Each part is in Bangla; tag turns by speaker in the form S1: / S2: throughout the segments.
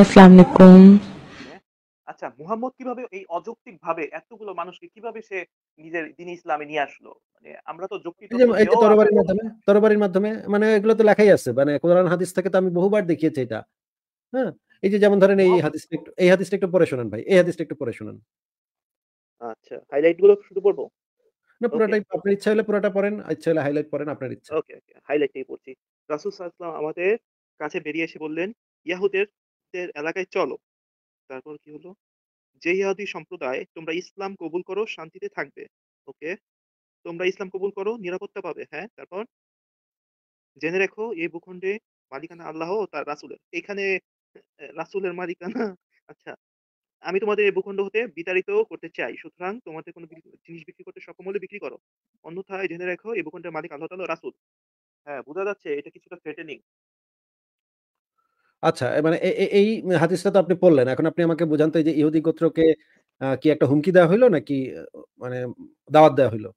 S1: আচ্ছা মুহাম্মদ কিভাবে এই অযৌক্তিক ভাবে এতগুলো মানুষকে কিভাবে সে নিজের দিন ইসলামে নিয়ে আসলো মানে আমরা তো যুক্তি এই যে তরবারির মাধ্যমে
S2: তরবারির মাধ্যমে মানে এগুলো তো লেখাই আছে মানে কোরআন হাদিস থেকে তো আমি বহুবার দেখিয়েছি এটা হ্যাঁ এই যে যেমন ধরেন এই হাদিসটা একটু এই হাদিসটা একটু পড়ে শোনান ভাই এই হাদিসটা একটু
S1: আচ্ছা হাইলাইট গুলো শুরু পড়বো
S2: না পুরোটাই আপনার ইচ্ছা হলে পুরোটা পড়েন ইচ্ছা হলে হাইলাইট পড়েন আপনার ইচ্ছা
S1: ওকে ওকে পড়ছি রাসূল সাল্লাল্লাহু আলাইহি আমাদের কাছে বেরিয়ে এসে বললেন ইয়াহুদের দের এলাকায় চলো তারপর কি হলো যে ইহাদি সম্প্রদায় তোমরা ইসলাম কবুল করো শান্তিতে থাকবে ওকে তোমরা ইসলাম কবুল করো নিরাপত্তা পাবে হ্যাঁ তারপর জেনে রেখো এই ভূখণ্ডে মালিকানা আল্লাহ তার রাসুলের এখানে রাসুলের মালিকানা আচ্ছা আমি তোমাদের এই ভূখণ্ড হতে বিতাড়িত করতে চাই সুতরাং তোমাদের কোনো জিনিস বিক্রি করতে সক্ষম হলে বিক্রি করো অন্যথায় জেনে রেখো এই ভূখণ্ডের মালিক আল্লাহ তালা রাসুল হ্যাঁ বোঝা যাচ্ছে এটা কিছুটা থ্রেটেনিং
S2: আচ্ছা মানে এই হাদিসটা তো আপনি পড়লেন। এখন আপনি আমাকে বুঝান যে ইহুদি গোত্রকে কি একটা হুমকি দেয়া হইলো নাকি মানে দাওয়াত দেওয়া হইলো?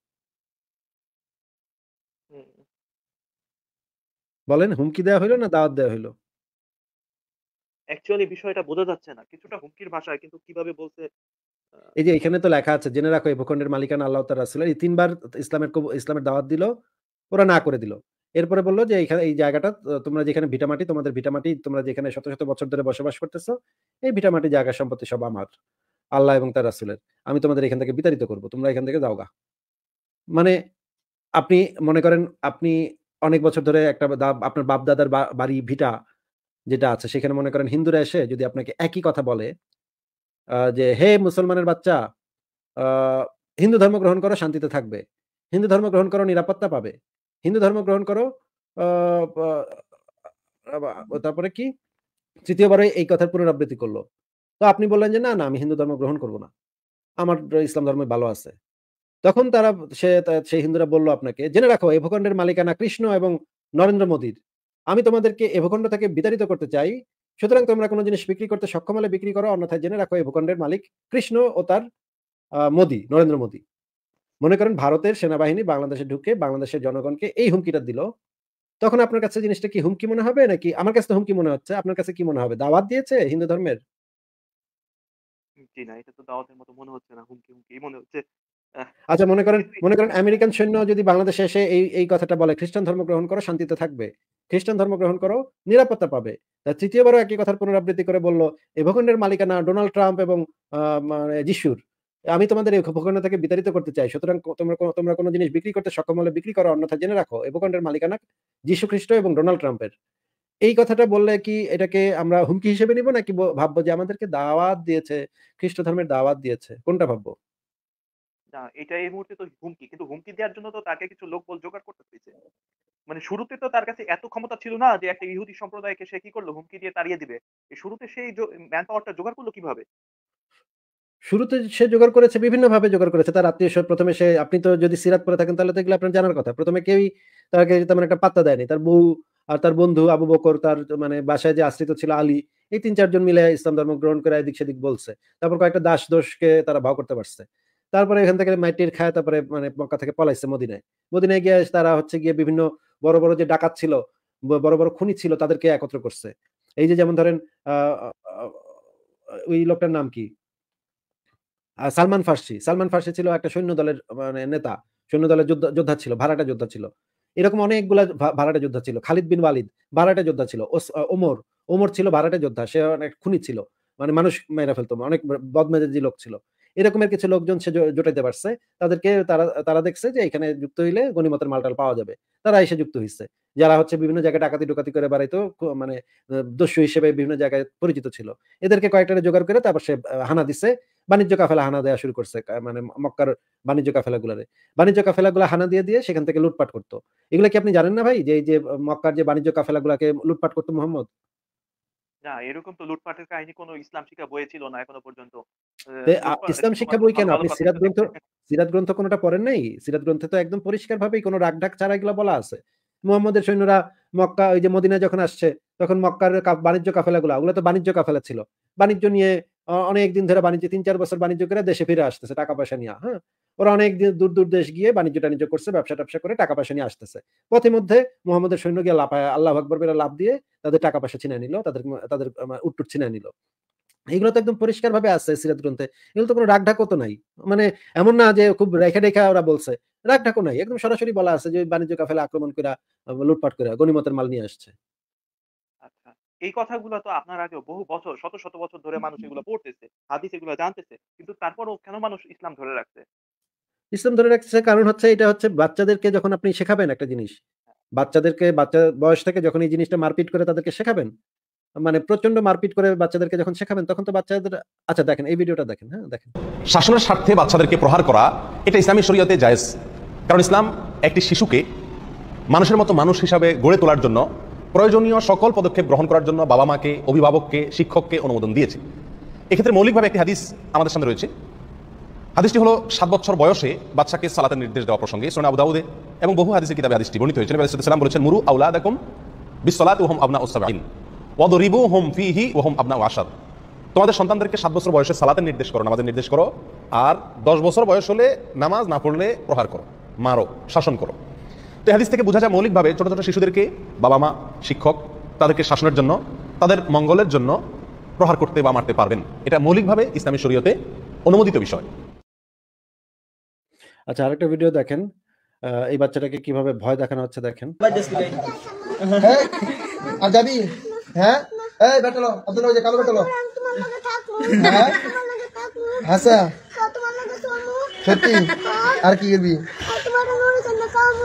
S2: বলেন হুমকি দেওয়া হইলো না দাওয়াত দেওয়া হইলো?
S1: অ্যাকচুয়ালি বিষয়টা বোঝা যাচ্ছে না। কিছুটা হুমকির ভাষায় কিন্তু কিভাবে বলছে
S2: এই যে এখানে তো লেখা আছে জেনে রাখো এই ভূখণ্ডের মালিকানা আল্লাহ তার রাসূলের। তিনবার ইসলামের ইসলামের দাওয়াত দিল। ওরা না করে দিল। এরপরে বললো যে এইখানে এই জায়গাটা তোমরা যেখানে ভিটামাটি তোমাদের ভিটামাটি তোমরা যেখানে শত শত বছর ধরে বসবাস করতেছো এই ভিটামাটি জায়গা সম্পত্তি সব আমার আল্লাহ এবং তার রাসুলের আমি তোমাদের এখান থেকে বিতাড়িত করব তোমরা এখান থেকে যাওগা মানে আপনি মনে করেন আপনি অনেক বছর ধরে একটা আপনার বাপ দাদার বাড়ি ভিটা যেটা আছে সেখানে মনে করেন হিন্দুরা এসে যদি আপনাকে একই কথা বলে যে হে মুসলমানের বাচ্চা হিন্দু ধর্ম গ্রহণ করো শান্তিতে থাকবে হিন্দু ধর্ম গ্রহণ করো নিরাপত্তা পাবে হিন্দু ধর্ম গ্রহণ করো তারপরে কি তৃতীয়বারে এই কথার পুনরাবৃত্তি করলো তো আপনি বললেন যে না না আমি হিন্দু ধর্ম গ্রহণ করব না আমার ইসলাম ধর্মে ভালো আছে তখন তারা সে সেই হিন্দুরা বললো আপনাকে জেনে রাখো এ ভূখণ্ডের মালিকানা কৃষ্ণ এবং নরেন্দ্র মোদীর আমি তোমাদেরকে এ ভূখণ্ড থেকে বিতাড়িত করতে চাই সুতরাং তোমরা কোনো জিনিস বিক্রি করতে সক্ষম হলে বিক্রি করো অন্যথায় জেনে রাখো এই ভূখণ্ডের মালিক কৃষ্ণ ও তার মোদী নরেন্দ্র মোদী মনে করেন ভারতের সেনাবাহিনী বাংলাদেশে ঢুকে বাংলাদেশের জনগণকে এই হুমকিটা দিল তখন আপনার কাছে জিনিসটা কি হুমকি মনে হবে নাকি আমার কাছে হুমকি মনে হচ্ছে আপনার কাছে কি মনে হবে দাওয়াত দিয়েছে হিন্দু ধর্মের আচ্ছা মনে করেন মনে করেন আমেরিকান সৈন্য যদি বাংলাদেশে এসে এই এই কথাটা বলে খ্রিস্টান ধর্ম গ্রহণ করো শান্তিতে থাকবে খ্রিস্টান ধর্ম গ্রহণ করো নিরাপত্তা পাবে তা তৃতীয়বারও একই কথার পুনরাবৃত্তি করে বললো এই ভূখণ্ডের মালিকানা ডোনাল্ড ট্রাম্প এবং মানে যিশুর আমি তোমাদের এই ভূখণ্ড থেকে বিতাড়িত করতে চাই সুতরাং তোমরা তোমরা কোনো জিনিস বিক্রি করতে সক্ষম হলে বিক্রি করো অন্যথা জেনে রাখো এই ভূখণ্ডের মালিকানা যীশু খ্রিস্ট এবং ডোনাল্ড ট্রাম্পের এই কথাটা বললে কি এটাকে আমরা হুমকি হিসেবে নিব নাকি ভাববো যে আমাদেরকে দাওয়াত দিয়েছে খ্রিস্ট ধর্মের দাওয়াত দিয়েছে কোনটা ভাববো
S1: না এটা এই মুহূর্তে তো হুমকি কিন্তু হুমকি দেওয়ার জন্য তো তাকে কিছু লোক বল জোগাড় করতে হয়েছে মানে শুরুতে তো তার কাছে এত ক্ষমতা ছিল না যে একটা ইহুদি সম্প্রদায়কে সে কি করলো হুমকি দিয়ে তাড়িয়ে দিবে শুরুতে সেই ম্যান পাওয়ারটা জোগাড় করলো কিভাবে
S2: শুরুতে সে জোগাড় করেছে বিভিন্নভাবে জোগাড় করেছে তার আত্মীয় প্রথমে সে আপনি তো যদি সিরাত পরে থাকেন তাহলে তো এগুলো আপনার জানার কথা প্রথমে কেউই তাকে তেমন একটা পাত্তা দেয়নি তার বউ আর তার বন্ধু আবু বকর তার মানে বাসায় যে আশ্রিত ছিল আলী এই তিন চারজন মিলে ইসলাম ধর্ম গ্রহণ করে এদিক সেদিক বলছে তারপর কয়েকটা দাস দোষকে তারা ভাও করতে পারছে তারপরে এখান থেকে মাইটির খায় তারপরে মানে মক্কা থেকে পলাইছে মদিনায় মদিনায় গিয়ে তারা হচ্ছে গিয়ে বিভিন্ন বড় বড় যে ডাকাত ছিল বড় বড় খুনি ছিল তাদেরকে একত্র করছে এই যে যেমন ধরেন ওই লোকটার নাম কি সালমান ফার্সি সালমান ফার্সি ছিল একটা সৈন্য দলের মানে নেতা সৈন্য দলের যোদ্ধা ছিল ভাড়াটা যোদ্ধা ছিল এরকম অনেকগুলা ভাড়াটা যোদ্ধা ছিল খালিদ বিন ওয়ালিদ ভাড়াটা যোদ্ধা ছিল ওমর ওমর ছিল ভাড়াটা যোদ্ধা সে অনেক খুনি ছিল মানে মানুষ মেরা ফেলতো অনেক বদমেজাজি লোক ছিল এরকমের কিছু লোকজন সে জোটাইতে পারছে তাদেরকে তারা তারা দেখছে যে এখানে যুক্ত হইলে গণিমতের মালটাল পাওয়া যাবে তারা এসে যুক্ত হয়েছে যারা হচ্ছে বিভিন্ন জায়গায় টাকাতি ডোকাতি করে বেড়াইতো মানে দস্যু হিসেবে বিভিন্ন জায়গায় পরিচিত ছিল এদেরকে কয়েকটা জোগাড় করে তারপর সে হানা দিছে বাণিজ্য কাফেলা হানা দেওয়া শুরু করছে মানে মক্কার বাণিজ্য কাফেলাগুলারে বাণিজ্য কাফেলাগুলো হানা দিয়ে দিয়ে সেখান থেকে লুটপাট করতো এগুলো কি আপনি জানেন না ভাই যে যে মক্কার যে বাণিজ্য কাফেলাগুলোকে লুটপাট করতো মোহাম্মদ কোনো নাই সিরাত গ্রন্থে কোনো ছাড়া বলা আছে সৈন্যরা মক্কা ওই যে মদিনা যখন আসছে তখন মক্কার বাণিজ্য ওগুলো তো বাণিজ্য কাফেলা ছিল বাণিজ্য নিয়ে অনেক দিন ধরে বাণিজ্য তিন চার বছর বাণিজ্য করে দেশে ফিরে আসতেছে টাকা পয়সা নিয়ে হ্যাঁ ওরা অনেক দূর দূর দেশ গিয়ে বাণিজ্য টানিজ্য করছে ব্যবসা ট্যাবসা করে টাকা পয়সা নিয়ে আসতেছে পথে মধ্যে মোহাম্মদের সৈন্য গিয়ে লাভ আল্লাহ আকবর বেলা লাভ দিয়ে তাদের টাকা পয়সা ছিনে নিল তাদের তাদের উট্টুট ছিনে নিল এগুলো তো একদম পরিষ্কার ভাবে আসছে সিরাত গ্রন্থে এগুলো তো কোনো রাগঢাকও তো নাই মানে এমন না যে খুব রেখা রেখা ওরা বলছে রাগঢাকও নাই একদম সরাসরি বলা আছে যে বাণিজ্য কাফেলা আক্রমণ করে লুটপাট করে গণিমতের মাল নিয়ে আসছে
S1: এই কথাগুলো তো আপনার আগে বহু বছর শত শত বছর ধরে মানুষ এগুলো পড়তেছে হাদিস এগুলো জানতেছে কিন্তু তারপরও কেন মানুষ ইসলাম ধরে রাখছে
S2: ইসলাম ধরে রাখছে কারণ হচ্ছে এটা হচ্ছে বাচ্চাদেরকে যখন আপনি শেখাবেন একটা জিনিস বাচ্চাদেরকে বাচ্চা বয়স থেকে যখন এই জিনিসটা মারপিট করে তাদেরকে শেখাবেন মানে প্রচন্ড মারপিট করে বাচ্চাদেরকে যখন শেখাবেন তখন তো বাচ্চাদের আচ্ছা দেখেন এই ভিডিওটা দেখেন হ্যাঁ দেখেন শাসনের স্বার্থে বাচ্চাদেরকে প্রহার করা এটা ইসলামী শরীয়তে জায়েজ কারণ ইসলাম একটি শিশুকে মানুষের মতো মানুষ হিসাবে গড়ে তোলার জন্য প্রয়োজনীয় সকল পদক্ষেপ গ্রহণ করার জন্য বাবা মাকে অভিভাবককে শিক্ষককে অনুমোদন দিয়েছে এক্ষেত্রে মৌলিকভাবে একটি হাদিস আমাদের সামনে রয়েছে হাদিসটি হলো সাত বছর বয়সে বাচ্চাকে সালাতের নির্দেশ দেওয়া প্রসঙ্গে সোনা আবুদাউদে এবং বহু হাদিসের কিতাবে হাদিসটি বর্ণিত হয়েছে সালাম বলেছেন মুরু আউলা দেখম বিসলাত ওহম আবনা উসাবাইন ওদরিবু হোম ফিহি ওহম আবনা আসাদ তোমাদের সন্তানদেরকে সাত বছর বয়সে সালাতের নির্দেশ করো নামাজের নির্দেশ করো আর দশ বছর বয়স হলে নামাজ না পড়লে প্রহার করো মারো শাসন করো তো হাদিস থেকে বোঝা যায় মৌলিকভাবে ছোটো ছোটো শিশুদেরকে বাবা মা শিক্ষক তাদেরকে শাসনের জন্য তাদের মঙ্গলের জন্য প্রহার করতে বা মারতে পারবেন এটা মৌলিকভাবে ইসলামী শরীয়তে অনুমোদিত বিষয় আচ্ছা আরেকটা ভিডিও দেখেন এই বাচ্চাটাকে কিভাবে ভয় দেখানো হচ্ছে দেখেন
S3: আর যাবি হ্যাঁ এই বেটালো আব্দুল ওই যে কালো বেটালো
S2: হাসা হ্যাঁ?
S3: আচ্ছা। সত্যি আর কি করবি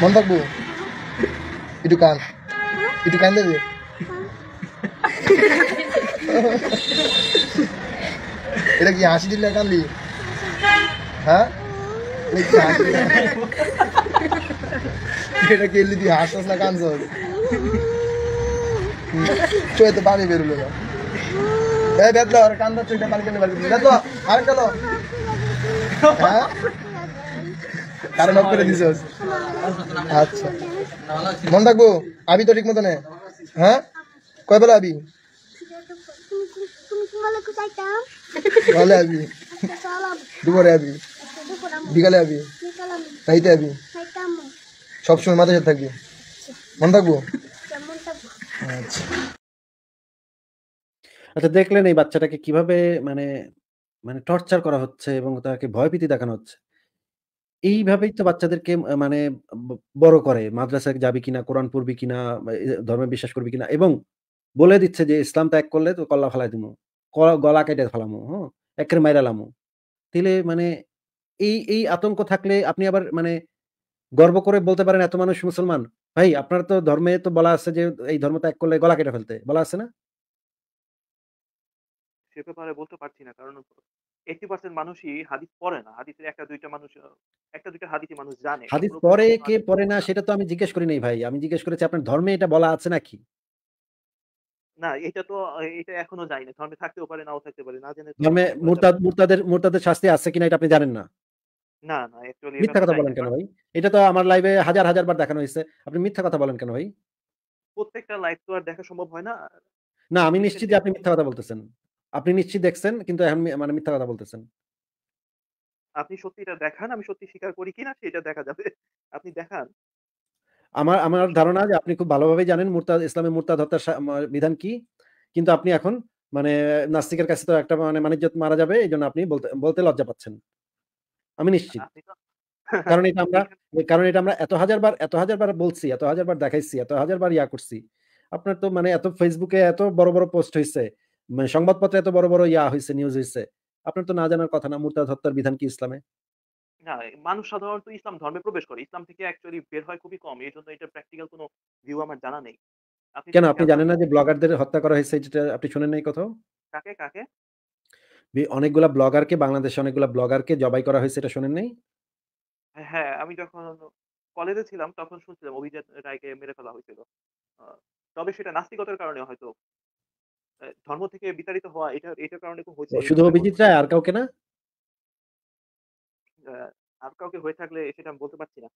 S3: মন থাকবো একটু কান একটু কান দেবে এটা কি হাসি দিলে কানলি হ্যাঁ এটা কি এলি দিয়ে না কানছ চোখে তো পানি বেরোলো না কান্দা কেন হ্যাঁ কারণ করে দিছে আচ্ছা মন থাকবো আবি তো ঠিক মতো নে হ্যাঁ কয় বেলা আবি সকালে আবি দুপুরে আবি বিকালে আবি রাইতে আবি সবসময় মাথা সাথে থাকবি
S2: মনে থাকবো আচ্ছা আচ্ছা দেখলেন এই বাচ্চাটাকে কিভাবে মানে মানে টর্চার করা হচ্ছে এবং তাকে ভয় ভীতি দেখানো হচ্ছে এইভাবেই তো বাচ্চাদেরকে মানে বড় করে মাদ্রাসায় যাবি কিনা কোরআন পড়বি কিনা ধর্মে বিশ্বাস করবি কিনা এবং বলে দিচ্ছে যে ইসলাম ত্যাগ করলে তো কল্লা ফেলাই দিব গলা কেটে ফেলামো হ্যাঁ একের মাইরালামো তাহলে মানে এই এই আতঙ্ক থাকলে আপনি আবার মানে গর্ব করে বলতে পারেন এত মানুষ মুসলমান ভাই আপনার তো ধর্মে তো বলা আছে যে এই ধর্ম ত্যাগ করলে গলা কেটে ফেলতে বলা আছে না
S1: সে ব্যাপারে মানে বলতে পারছি না কারণ মানুষই হাদিস পড়ে না হাদিসের একটা দুইটা মানুষ একটা দুইটা হাদিসই মানুষ জানে হাদিস পড়ে কে
S2: পড়ে না সেটা তো আমি জিজ্ঞেস করি নাই ভাই আমি জিজ্ঞেস করেছি আপনার ধর্মে এটা বলা আছে নাকি
S1: না এটা তো এটা এখনো যায় না ধর্মে থাকতেও পারে নাও থাকতে পারে না ধর্মে
S2: মুরতাদ মুরতাদের মুরতাদের শাস্তি আছে কিনা এটা আপনি জানেন না
S1: না না মিথ্যা কথা বলেন
S2: কেন ভাই এটা তো আমার লাইভে হাজার হাজার বার দেখানো হয়েছে আপনি মিথ্যা কথা বলেন কেন ভাই
S1: প্রত্যেকটা লাইভ তো আর দেখা সম্ভব হয় না
S2: না আমি নিশ্চিত আপনি মিথ্যা কথা বলতেছেন আপনি নিশ্চিত দেখছেন কিন্তু এখন মানে মিথ্যা কথা বলতেছেন।
S1: আপনি সত্যি এটা দেখান, আমি সত্যি স্বীকার করি কিনা সেটা দেখা যাবে। আপনি দেখান।
S2: আমার আমার ধারণা যে আপনি খুব ভালোভাবেই জানেন মুরতাদ ইসলামের মুরতাদ হত্যার বিধান কি? কিন্তু আপনি এখন মানে নাস্তিকের কাছে তো একটা মানে মানে যত মারা যাবে এই জন্য আপনি বলতে বলতে লজ্জা পাচ্ছেন। আমি নিশ্চিত। কারণ এটা আমরা কারণ এটা আমরা এত হাজার বার এত হাজার বার বলছি, এত হাজার বার দেখাইছি, এত হাজার বার ইয়া করছি। আপনার তো মানে এত ফেসবুকে এত বড়, বড় পোস্ট হইছে। মানে সংবাদপত্রে এত বড় বড় ইয়া হয়েছে নিউজ হয়েছে আপনার তো না জানার কথা না মুরতাদ হত্যার বিধান কি ইসলামে
S1: না মানুষ সাধারণত ইসলাম ধর্মে প্রবেশ করে ইসলাম থেকে অ্যাকচুয়ালি বের হয় খুবই কম এই জন্য এটা প্র্যাকটিক্যাল কোনো ভিউ আমার জানা নেই কেন আপনি জানেন
S2: না যে ব্লগারদের হত্যা করা হয়েছে যেটা আপনি শুনেন নাই কোথাও কাকে কাকে ব্লগারকে বাংলাদেশে ব্লগারকে জবাই করা হয়েছে এটা শুনেন নাই
S1: হ্যাঁ আমি যখন কলেজে ছিলাম তখন শুনছিলাম অভিজিৎ রায়কে মেরে ফেলা হয়েছিল তবে সেটা নাস্তিকতার কারণে হয়তো ধর্ম থেকে বিতাড়িত হওয়া এটা এটার কারণে হয়েছে শুধু অভিজিৎ রায় আর কাউকে না আর কাউকে হয়ে থাকলে সেটা আমি বলতে পারছি না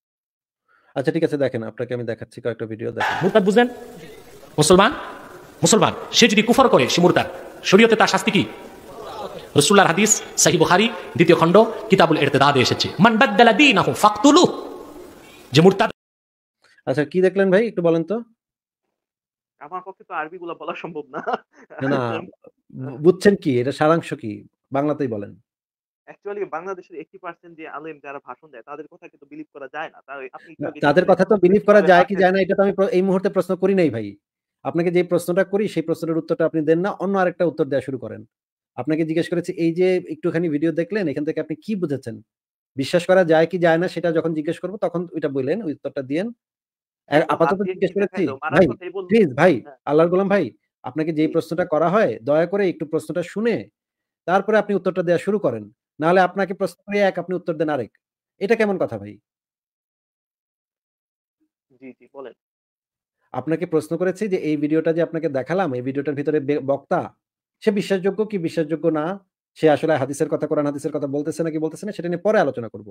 S2: আচ্ছা ঠিক আছে দেখেন আপনাকে আমি দেখাচ্ছি কয়েকটা ভিডিও দেখেন মুরতাদ বুঝলেন মুসলমান মুসলমান সে যদি কুফর করে সে মুরতাদ
S1: শরীয়তে তার শাস্তি কি রসুল্লাহর হাদিস সাহি বুহারি দ্বিতীয় খণ্ড কিতাবুল এরতেদাদে এসেছে
S2: মান বাদদালা দিনাহু ফাকতুলু যে মুরতাদ আচ্ছা কি দেখলেন ভাই একটু বলেন তো
S1: আমার পক্ষে তো আরবি গুলা বলা সম্ভব না না
S2: বুঝছেন কি এটা সারাংশ কি বাংলাতেই বলেন
S1: অ্যাকচুয়ালি বাংলাদেশের যে আলেম যারা ভাষণ দেয় তাদের কথা কিন্তু বিলিভ করা যায় না তাদের
S2: কথা তো বিলিভ করা যায় কি আচ্ছা। যায় না এটা তো আমি এই মুহূর্তে প্রশ্ন করি নাই ভাই আপনাকে যে প্রশ্নটা করি সেই প্রশ্নের উত্তরটা আপনি দেন না অন্য আরেকটা উত্তর দেওয়া শুরু করেন আপনাকে জিজ্ঞেস করেছি এই যে একটুখানি ভিডিও দেখলেন এখান থেকে আপনি কি বুঝেছেন বিশ্বাস করা যায় কি যায় না সেটা যখন জিজ্ঞেস করবো তখন ওইটা বললেন উত্তরটা দিয়েন আপাতত জিজ্ঞেস করেছি ভাই প্লিজ ভাই হ্যাঁ। আল্লাহর গোলাম ভাই আপনাকে প্রশ্নটা করা হয় দয়া করে একটু প্রশ্নটা শুনে তারপরে আপনি উত্তরটা দেওয়া শুরু করেন আপনাকে প্রশ্ন করে এক আপনি উত্তর দেন আরেক এটা কেমন কথা ভাই আপনাকে প্রশ্ন করেছি যে এই ভিডিওটা যে আপনাকে দেখালাম এই ভিডিওটার ভিতরে বক্তা সে বিশ্বাসযোগ্য কি বিশ্বাসযোগ্য না সে আসলে হাদিসের কথা কোরআন হাদিসের কথা বলতেছে নাকি বলতেছে না সেটা নিয়ে পরে আলোচনা করব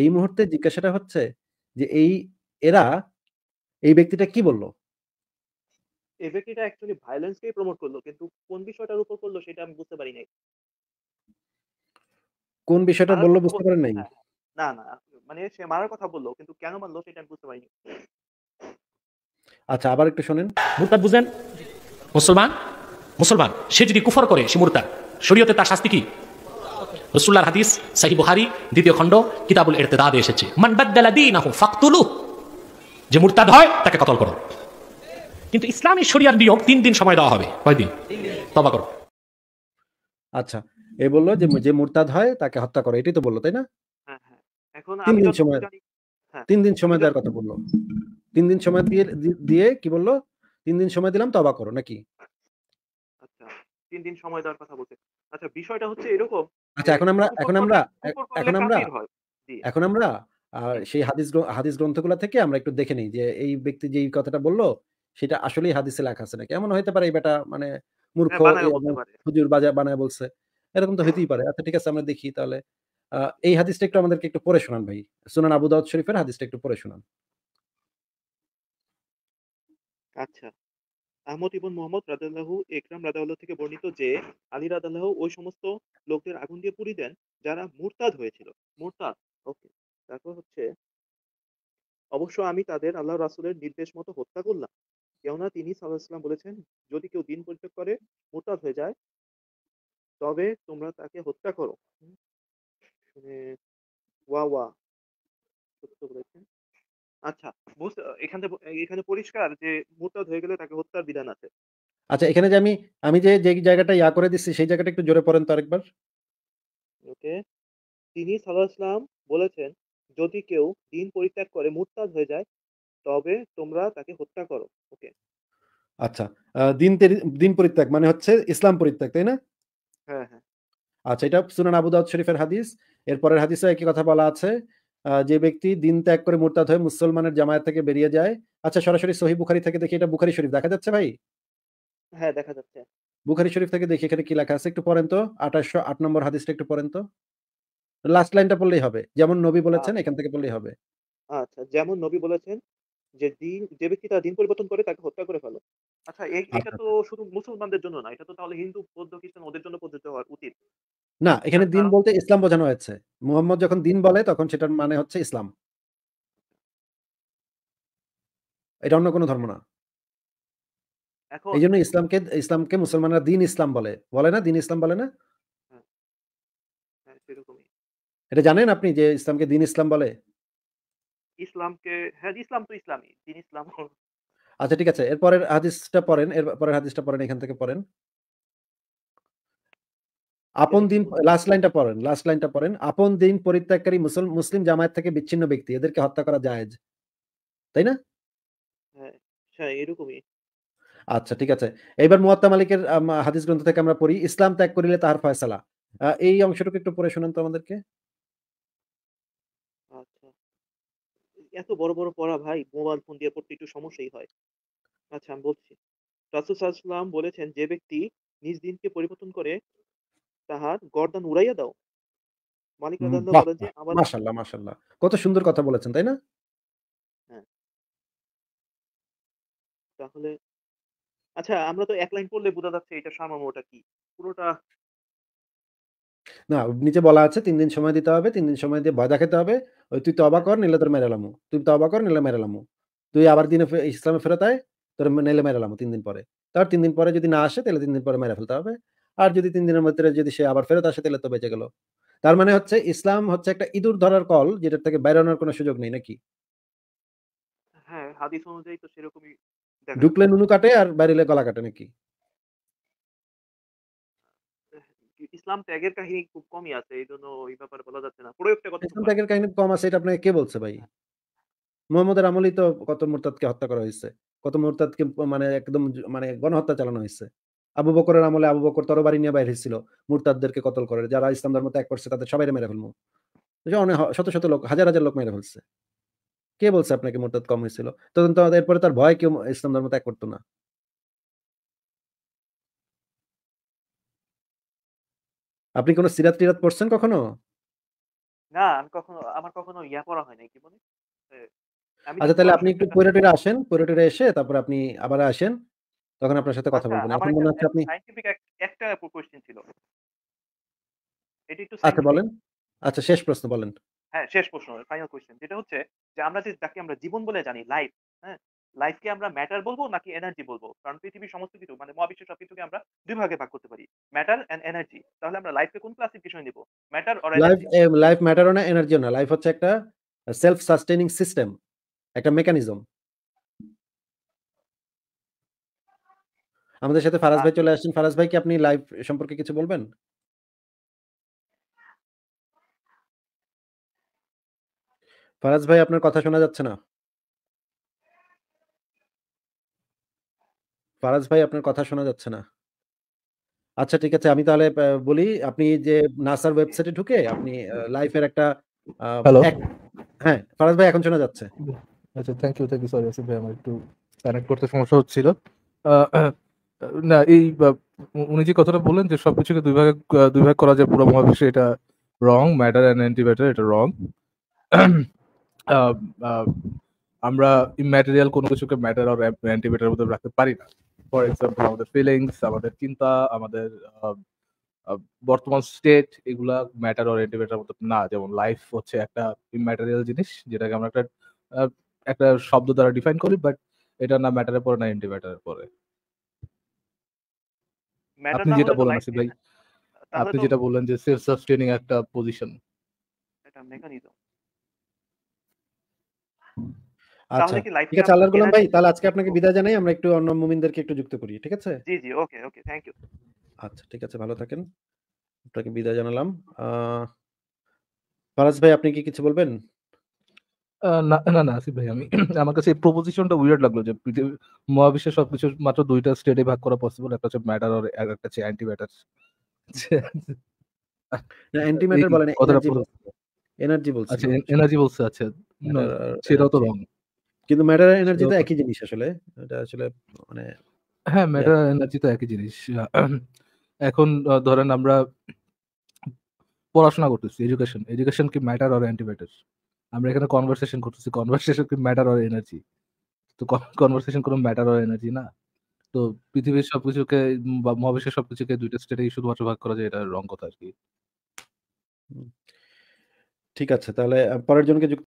S2: এই মুহূর্তে জিজ্ঞাসাটা হচ্ছে যে এই এরা এই ব্যক্তিটা কি
S1: এই ব্যক্তিটা অ্যাকচুয়ালি প্রমোট করলো কিন্তু কোন বিষয়টার উপর করলো সেটা আমি বুঝতে পারি নাই
S2: কোন বিষয়টা বললো বুঝতে পারেন নাই হ্যাঁ,
S1: না না মানে সে মারার কথা বললো কিন্তু কেন মারলো সেটা আমি বুঝতে
S2: আচ্ছা আবার একটু শোনেন মুরতাদ বুঝেন মুসলমান মুসলমান সে যদি কুফর
S1: করে সে মুরতাদ শরীয়তে তার শাস্তি কি রসুল্লাহ হাদিস সাহি বুহারি দ্বিতীয় খণ্ড কিতাবুল এরতেদাদে এসেছে মান বাদ্দালা দিনাহু ফাকতুলু যে মুরতাদ হয় তাকে কতল করো কিন্তু ইসলামী শরিয়ার নিয়োগ তিন দিন সময় দেওয়া হবে দিন তবা করো
S2: আচ্ছা এ বললো যে যে মুরতাদ হয় তাকে হত্যা করো এটাই তো বললো তাই না
S1: হ্যাঁ, হ্যাঁ। তিন দিন সময় হ্যাঁ।
S2: তিন দিন সময় দেওয়ার কথা বললো তিন দিন সময় দিয়ে দিয়ে কি বললো তিন দিন সময় দিলাম তবা করো নাকি
S1: আচ্ছা, তিন দিন সময় দেওয়ার কথা আচ্ছা বিষয়টা হচ্ছে এরকম
S2: আচ্ছা এখন আমরা এখন আমরা এখন আমরা এখন আমরা আর সেই হাদিস হাদিস গ্রন্থগুলো থেকে আমরা একটু দেখে নিই যে এই ব্যক্তি যে এই কথাটা বললো সেটা আসলেই হাদিসে লেখা আছে নাকি এমন হইতে পারে এই বেটা মানে হ্যাঁ, মূর্খ খুজুর বাজার বানায় বলছে এরকম তো হইতেই পারে আচ্ছা ঠিক আছে আমরা দেখি তাহলে এই হাদিসটা একটু আমাদেরকে একটু পড়ে শোনান ভাই সুনান আবু দাউদ শরীফের হাদিসটা একটু পড়ে শোনান
S1: আচ্ছা আহমদ ইবন মোহাম্মদ রাজাল্লাহু একরাম রাজাউল্লাহ থেকে বর্ণিত যে আলী রাজাল্লাহ ওই সমস্ত লোকদের আগুন দিয়ে পুড়ি দেন যারা মুরতাদ হয়েছিল মুরতাদ ওকে তারপর হচ্ছে অবশ্য আমি তাদের আল্লাহ রাসুলের নির্দেশ মতো হত্যা করলাম কেননা তিনি সাল্লাহাম বলেছেন যদি কেউ দিন পরিত্যাগ করে মোটাদ হয়ে যায় তবে তোমরা তাকে হত্যা করো ওয়া ওয়া সত্য বলেছেন আচ্ছা এখানে এখানে পরিষ্কার যে মোটাদ হয়ে গেলে তাকে হত্যার বিধান আছে
S2: আচ্ছা এখানে যে আমি আমি যে যে জায়গাটা ইয়া করে দিচ্ছি সেই জায়গাটা একটু জোরে পড়েন তো আরেকবার
S1: ওকে তিনি সাল্লাহ বলেছেন যদি কেউ দিন পরিত্যাগ করে মুরতাদ হয়ে যায় তবে তোমরা তাকে হত্যা করো ওকে
S2: আচ্ছা দিন দিন পরিত্যাগ মানে হচ্ছে ইসলাম পরিত্যাগ তাই না হ্যাঁ হ্যাঁ আচ্ছা এটা সুনান আবু দাউদ শরীফের হাদিস এরপরের হাদিসে একই কথা বলা আছে যে ব্যক্তি দিন ত্যাগ করে মুরতাদ হয়ে মুসলমানের জামায়াত থেকে বেরিয়ে যায় আচ্ছা সরাসরি সহি বুখারি থেকে দেখি এটা বুখারি শরীফ দেখা যাচ্ছে ভাই হ্যাঁ দেখা যাচ্ছে বুখারি শরীফ থেকে দেখি এখানে কি লেখা আছে একটু পড়েন তো আঠাশশো আট নম্বর হাদিসটা একটু পড়েন তো লাস্ট লাইনটা পড়লেই হবে যেমন নবী আচ্ছা। বলেছেন এখান থেকে পড়লেই হবে
S1: আচ্ছা যেমন নবী বলেছেন যে দিন যে ব্যক্তি তার দিন পরিবর্তন করে তাকে হত্যা করে ফেলো আচ্ছা হ্যাঁ, এটা হ্যাঁ, তো হ্যাঁ। শুধু মুসলমানদের জন্য না এটা তো তাহলে হিন্দু বৌদ্ধ খ্রিস্টান ওদের জন্য প্রযোজ্য হওয়ার উচিত
S2: না আচ্ছা, এখানে দিন বলতে ইসলাম বোঝানো হয়েছে মুহাম্মদ যখন দিন বলে তখন সেটার মানে হচ্ছে ইসলাম এটা অন্য কোনো ধর্ম না এই জন্য ইসলামকে ইসলামকে মুসলমানরা দিন ইসলাম বলে বলে না দিন ইসলাম বলে না এটা জানেন আপনি যে ইসলামকে দিন ইসলাম বলে
S1: ইসলামকে হ্যাঁ ইসলাম তো ইসলামই দিন ইসলাম
S2: আচ্ছা ঠিক আছে এরপরের হাদিসটা পড়েন হাদিসটা পড়েন এখান থেকে পড়েন আপন দিন লাস্ট লাইনটা পড়েন লাস্ট লাইনটা পড়েন আপন দিন পরিত্যাগকারী মুসলিম জামায়াত থেকে বিচ্ছিন্ন ব্যক্তি এদেরকে হত্যা করা জায়েজ তাই না
S1: হ্যাঁ, হ্যাঁ
S2: আচ্ছা ঠিক আছে এইবার মুয়াত্তা মালিকের হাদিস গ্রন্থ থেকে আমরা পড়ি ইসলাম ত্যাগ করিলে তাহার ফয়সালা এই অংশটুকু একটু পড়ে শোনান তো আমাদেরকে
S1: এত বড় বড় পড়া ভাই মোবাইল ফোন দিয়ে পড়তে একটু সমস্যাই হয় আচ্ছা আমি বলছি রাসুল বলেছেন যে ব্যক্তি নিজ দিনকে পরিবর্তন করে তাহার গর্দান উড়াইয়া দাও মালিক
S2: কত সুন্দর কথা বলেছেন তাই না
S1: হ্যাঁ তাহলে আচ্ছা আমরা তো এক লাইন পড়লে বোঝা যাচ্ছে এটা সামামোটা কি পুরোটা
S2: না নিচে বলা আছে তিন দিন সময় দিতে হবে, তিন দিন সময় দিয়ে ভয় দেখাতে হবে। ওই তুই তওবা কর নিলে তোর মাইরা লামু। তুই তওবা কর নিলে মাইরা তুই আবার দিনে ইসলামে ফেরত আয়, তোর নিলে নাইলে তিন দিন পরে। তার তিন দিন পরে যদি না আসে তাহলে তিন দিন পরে মেরে ফেলতে হবে। আর যদি তিন দিনের মধ্যে যদি সে আবার ফেরত আসে তাহলে তো বেঁচে গেল। তার মানে হচ্ছে ইসলাম হচ্ছে একটা ইঁদুর ধরার কল যেটার থেকে বেরোনোর কোনো সুযোগ নেই নাকি?
S1: হ্যাঁ, হাদিস অনুযায়ী তো সেরকমই
S2: ঢুকলে নুনু কাটে আর বাইরে গলা কাটে নাকি?
S1: ইসলাম ত্যাগের কাহিনী খুব কমই আছে এই জন্য ওই ব্যাপারে বলা যাচ্ছে না ইসলাম ত্যাগের
S2: কাহিনী কম আছে এটা আপনাকে কে বলছে ভাই হ্যাঁ। মোহাম্মদের আমলই তো কত মোরতাদকে হত্যা করা হয়েছে কত মোরতাদকে মানে একদম মানে গণহত্যা চালানো হয়েছে আবু বকরের আমলে আবু বকর তরবারি নিয়ে বাইরে ছিল মুরতাদদেরকে কতল করে যারা ইসলাম ধর্ম ত্যাগ করছে তাদের সবাই মেরে ফেলবো অনেক শত শত লোক হাজার হাজার লোক মেরে ফেলছে কে বলছে আপনাকে মোরতাদ কম হয়েছিল তখন তো এরপরে তার ভয় কেউ ইসলাম ধর্ম ত্যাগ করতো না আপনি কোনো সিরাত টিরাত পড়ছেন কখনো
S1: না আমি কখনো আমার কখনো ইয়া পড়া হয় নাই কি এ, আমি আচ্ছা তাহলে আপনি একটু পড়াশোনাটা
S2: আসেন পড়ে এসে তারপর আপনি আবার আসেন তখন আপনার সাথে কথা আচ্ছা বলবেন আমার মনে হচ্ছে আপনি
S1: সায়েন্টিফিক একটা কোশ্চেন ছিল এটি একটু আচ্ছা বলেন
S2: আচ্ছা শেষ প্রশ্ন বলেন
S1: হ্যাঁ শেষ প্রশ্ন ফাইনাল কোশ্চেন যেটা হচ্ছে যে আমরা যে যাকে আমরা জীবন বলে জানি লাইফ হ্যাঁ লাইফকে আমরা ম্যাটার বলবো নাকি এনার্জি বলবো কারণ পৃথিবীর সমস্ত কিছু মানে মহাবিশ্ব সব কিছুকে আমরা দুই ভাগে ভাগ করতে পারি ম্যাটার এন্ড এনার্জি তাহলে আমরা লাইফকে কোন ক্লাসিফিকেশন দেব matter or life
S2: life matter না এনার্জি না লাইফ হচ্ছে একটা সেলফ সাস্টেনিং সিস্টেম একটা মেকানিজম আমাদের সাথে ফারাজ ভাই আচ্ছা। চলে আসছেন ফারাজ ভাই কি আপনি লাইফ সম্পর্কে কিছু বলবেন ফারাজ ভাই আপনার কথা শোনা যাচ্ছে না ফারাজ ভাই আপনার কথা শোনা যাচ্ছে না আচ্ছা ঠিক আছে আমি তাহলে বলি আপনি যে নাসার ওয়েবসাইটে ঢুকে আপনি লাইফের একটা হ্যালো
S3: হ্যাঁ ফারাজ ভাই এখন শোনা যাচ্ছে আচ্ছা thank you thank you sorry Asif ভাই আমার একটু কানেক্ট করতে সমস্যা হচ্ছিল না এই উনি যে কথাটা বললেন যে সবকিছুকে দুই ভাগে দুই ভাগ করা যায় পুরো মহাবিশ্বে এটা রং ম্যাটার অ্যান্ড অ্যান্টি ম্যাটার এটা রং আমরা ইম্যাটেরিয়াল কোনো কিছুকে ম্যাটার আর অ্যান্টি মধ্যে রাখতে পারি না ফর এক্সাম্পল আমাদের ফিলিংস আমাদের চিন্তা আমাদের বর্তমান স্টেট এগুলা ম্যাটার অর এন্টিমেটার মতো না যেমন লাইফ হচ্ছে একটা ইম্যাটেরিয়াল জিনিস যেটাকে আমরা একটা একটা শব্দ দ্বারা ডিফাইন করি বাট এটা না ম্যাটারের পরে না এন্টিম্যাটারের পরে আপনি যেটা বলেন আসিফ ভাই আপনি যেটা বললেন যে সেলফ সাস্টেইনিং একটা পজিশন
S2: এটা মেকানিজম
S3: আচ্ছা ঠিক আছে আল্লাহর গোলাম ভাই তাহলে
S2: আজকে আপনাকে বিদায় জানাই আমরা একটু অন্য মুমিনদেরকে একটু যুক্ত করি ঠিক আছে
S1: জি জি ওকে ওকে থ্যাংক ইউ
S2: আচ্ছা ঠিক আছে ভালো থাকেন আপনাকে বিদায় জানালাম ফারাজ ভাই আপনি কি কিছু বলবেন
S3: না না আসিফ ভাই আমি আমার কাছে এই প্রপোজিশনটা উইয়ার্ড লাগলো যে পৃথিবী মহাবিশ্বের সবকিছু মাত্র দুইটা স্টেটে ভাগ করা পসিবল একটা হচ্ছে ম্যাটার আর একটা হচ্ছে অ্যান্টি ম্যাটার
S2: না অ্যান্টি ম্যাটার এনার্জি বলছে আচ্ছা এনার্জি বলছে
S3: আচ্ছা সেটাও তো রং কিন্তু ম্যাটার এনার্জি তো একই
S2: জিনিস আসলে এটা আসলে মানে
S3: হ্যাঁ ম্যাটার এনার্জি তো একই জিনিস এখন ধরেন আমরা পড়াশোনা করতেছি এডুকেশন এডুকেশন কি ম্যাটার অর অ্যান্টি ম্যাটার আমরা এখানে কনভারসেশন করতেছি কনভারসেশন কি ম্যাটার অর এনার্জি তো কনভারসেশন কোনো ম্যাটার অর এনার্জি না তো পৃথিবীর সবকিছুকে বা মহাবিশ্বের সবকিছুকে দুইটা স্টেটেই শুধুমাত্র ভাগ করা যায় এটা রং কথা আর কি ঠিক আছে তাহলে
S1: পরের জনকে